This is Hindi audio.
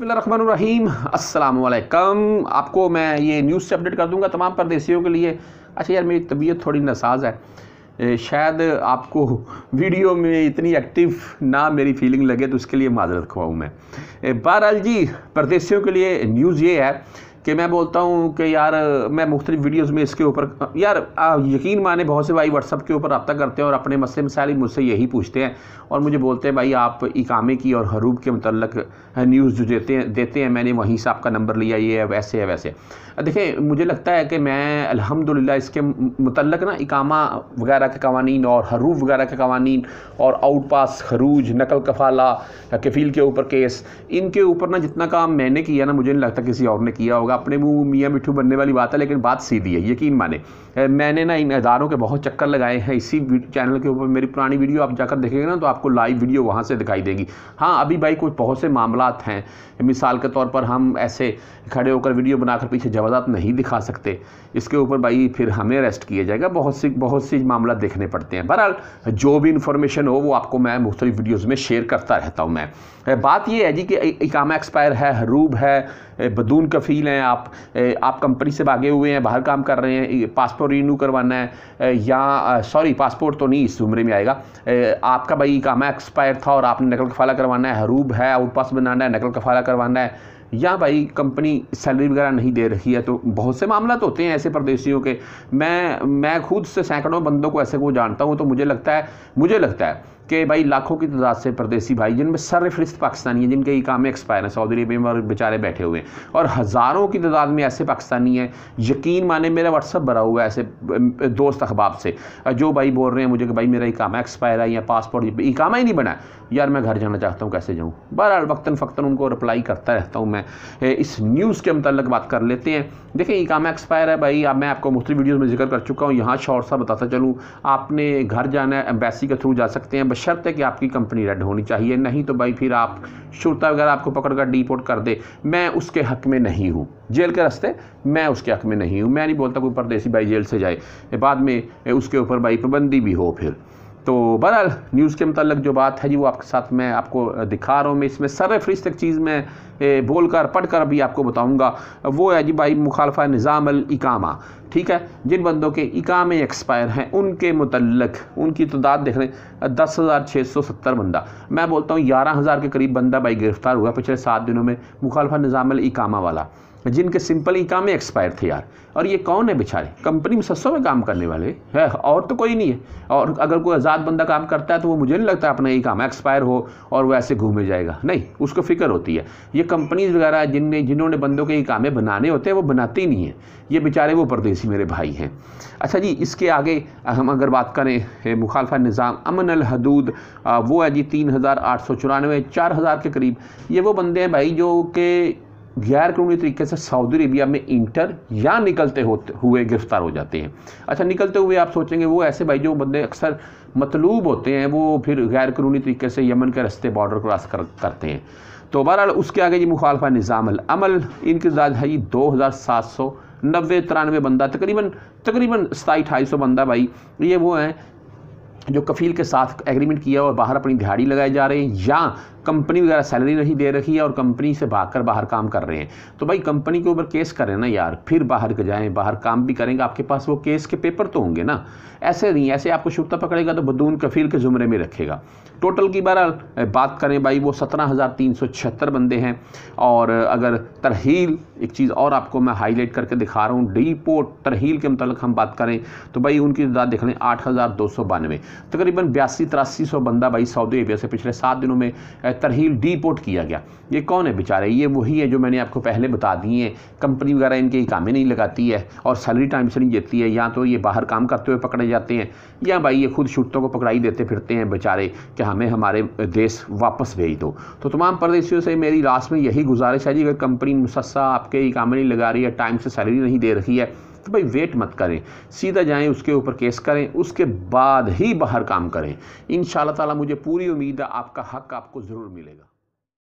बसमीम अल्लाम आपको मैं ये न्यूज़ से अपडेट कर दूंगा तमाम परदेशियों के लिए अच्छा यार मेरी तबीयत थोड़ी नसाज है शायद आपको वीडियो में इतनी एक्टिव ना मेरी फीलिंग लगे तो उसके लिए माजरत खुआऊँ मैं बहरहाल जी परदेसियों के लिए न्यूज़ ये है कि मैं बोलता हूँ कि यार मैं मुख्तलिफ वीडियोज़ में इसके ऊपर यार आ, यकीन माने बहुत से भाई व्हाट्सअप के ऊपर रबता करते हैं और अपने मसले मसाइल मुझसे यही पूछते हैं और मुझे बोलते हैं भाई आप इकामे की और हरूब के मतलब न्यूज़ जो देते हैं देते हैं मैंने वहीं से आपका नंबर लिया ये है वैसे है वैसे देखें मुझे लगता है कि मैं अलहमदिल्ला इसके मतलब ना इकामा वगैरह के कवानीन और हरूफ वगैरह के कवानीन और आउट पास खरूज नकल कफाला कफील के ऊपर केस इनके ऊपर ना जितना काम मैंने किया ना मुझे नहीं लगता किसी और ने किया होगा अपने मुँह मियाँ मिठू बनने वाली बात है लेकिन बात सीधी है यकीन माने मैंने ना इन इदारों के बहुत चक्कर लगाए हैं इसी चैनल के ऊपर मेरी पुरानी वीडियो आप जाकर देखेंगे ना तो आपको लाइव वीडियो वहाँ से दिखाई देगी हाँ अभी भाई कुछ बहुत से मामला हैं मिसाल के तौर पर हम ऐसे खड़े होकर वीडियो बनाकर पीछे जवाब नहीं दिखा सकते इसके ऊपर भाई फिर हमें अरेस्ट किया जाएगा बहुत सी बहुत सी मामला देखने पड़ते हैं बहरहाल जो भी इन्फॉर्मेशन हो वो आपको मैं मुख्तु वीडियोज़ में शेयर करता रहता हूँ मैं बात ये है जी कि इकामा एक्सपायर है हरूब है बदून कफील हैं आप आप कंपनी से भागे हुए हैं बाहर काम कर रहे हैं पासपोर्ट रीन्यू करवाना है या सॉरी पासपोर्ट तो नहीं इस जुमरे में आएगा आपका भाई काम एक्सपायर था और आपने नकल कफाला करवाना है हरूब है आउटपास बनाना है नकल कफाला करवाना है या भाई कंपनी सैलरी वगैरह नहीं दे रही है तो बहुत से मामला तो होते हैं ऐसे परदेशियों के मैं मैं खुद से सैकड़ों बंदों को ऐसे को जानता हूँ तो मुझे लगता है मुझे लगता है कि भाई लाखों की तादाद से परदेशी भाई जिनमें सर फहरिस्त पाकिस्तानी हैं जिनके काम एक्सपायर हैं सऊदी अरबिया में और बेचारे बैठे हुए हैं और हज़ारों की तादाद में ऐसे पाकिस्तानी हैं यकीन माने मेरा व्हाट्सअप भरा हुआ है ऐसे दोस्त अखबाब से जो भाई बोल रहे हैं मुझे कि भाई मेरा काम एक्सपायर है या पासपोर्ट काम ही नहीं बना यार मैं घर जाना चाहता हूँ कैसे जाऊँ बहरहाल वक्ता फ़क्ता उनको रिप्लाई करता रहता हूँ है इस न्यूज़ के मतलब बात कर लेते हैं देखिए ई काम एक्सपायर है भाई अब मैं आपको मुख्तु वीडियोज़ में जिक्र कर चुका हूँ यहाँ शॉर्ट सा बताता चलूँ आपने घर जाना है एम्बेसी के थ्रू जा सकते हैं बशर्त है कि आपकी कंपनी रेड होनी चाहिए नहीं तो भाई फिर आप शुरता वगैरह आपको पकड़ कर डिपोर्ट कर दे मैं उसके हक में नहीं हूँ जेल के रास्ते मैं उसके हक में नहीं हूँ मैं नहीं बोलता कोई परदेसी भाई जेल से जाए बाद में उसके ऊपर भाई पाबंदी भी हो फिर तो बहरहाल न्यूज़ के मतलब जो बात है जी वो आपके साथ मैं आपको दिखा रहा हूँ मैं इसमें सर फ्रिज तक चीज़ में बोल कर पढ़ कर अभी आपको बताऊँगा वो है जी भाई मुखालफा निज़ाम इकामा ठीक है जिन बंदों के इकामे एक्सपायर हैं उनके मतलब उनकी तादाद देख रहे हैं दस हज़ार छः सौ सत्तर बंदा मैं बोलता हूँ ग्यारह हज़ार के करीब बंदा भाई गिरफ़्तार हुआ पिछले सात दिनों में मुखालफा निज़ाम इकामा वाला जिनके सिंपल ही काम एक्सपायर थे यार और ये कौन है बेचारे कंपनी में सस्ों में काम करने वाले है और तो कोई नहीं है और अगर कोई आज़ाद बंदा काम करता है तो वो मुझे नहीं लगता अपना ही काम एक्सपायर हो और वो ऐसे घूमे जाएगा नहीं उसको फिक्र होती है ये कंपनीज वगैरह जिनने जिन्होंने बंदों के ये कामें बनाने होते हैं वो बनाते ही नहीं हैं ये बेचारे वो परदेसी मेरे भाई हैं अच्छा जी इसके आगे हम अगर बात करें मुखालफा निज़ाम अमन अल हदूद वो है जी तीन हज़ार आठ सौ चौरानवे चार हज़ार के करीब ये वो बंदे हैं भाई जो कि गैर कानूनी तरीके से सऊदी अरेबिया में इंटर या निकलते होते हुए गिरफ्तार हो जाते हैं अच्छा निकलते हुए आप सोचेंगे वो ऐसे भाई जो बंदे अक्सर मतलूब होते हैं वो फिर गैर कानूनी तरीके से यमन के रास्ते बॉर्डर क्रॉस कर, करते हैं तो बहरहाल उसके आगे ये मुखालफा निज़ाम अमल इनकी दो हज़ार सात सौ नब्बे तिरानवे बंदा तकरीबन तकरीबन सताई ढाई सौ बंदा भाई ये वो हैं जो कफील के साथ एग्रीमेंट किया और बाहर अपनी दिहाड़ी लगाए जा रहे हैं या कंपनी वगैरह सैलरी नहीं दे रही है और कंपनी से भागकर बाहर काम कर रहे हैं तो भाई कंपनी के ऊपर केस करें ना यार फिर बाहर के जाएँ बाहर काम भी करेंगे आपके पास वो केस के पेपर तो होंगे ना ऐसे नहीं ऐसे आपको शुभता पकड़ेगा तो बदून कफील के जुमरे में रखेगा टोटल की बहरहाल बात करें भाई वो सत्रह हज़ार तीन सौ छिहत्तर बंदे हैं और अगर तरहील एक चीज़ और आपको मैं हाईलाइट करके दिखा रहा हूँ डीपोर्ट तरहील के मतलब हम बात करें तो भाई उनकी तादाद देख लें आठ हज़ार दो सौ बानवे तकरीबन बयासी तिरासी सौ बंदा भाई सऊदी अरबिया से पिछले सात दिनों में तरहील डीपोर्ट किया गया ये कौन है बेचारे ये वही है जो मैंने आपको पहले बता दिए हैं कंपनी वगैरह इनके ही कामें नहीं लगाती है और सैलरी टाइम से नहीं देती है या तो ये बाहर काम करते हुए पकड़े जाते हैं या भाई ये खुद शुरतों को पकड़ाई देते फिरते हैं बेचारे कि हमें हमारे देश वापस भेज दो तो तमाम परदेशियों से मेरी लास्ट में यही गुजारिश है जी अगर कंपनी मुसस्सा आपके ही कामें नहीं लगा रही है टाइम से सैलरी नहीं दे रही है तो भाई वेट मत करें सीधा जाएं उसके ऊपर केस करें उसके बाद ही बाहर काम करें इन ताला मुझे पूरी उम्मीद है आपका हक आपको ज़रूर मिलेगा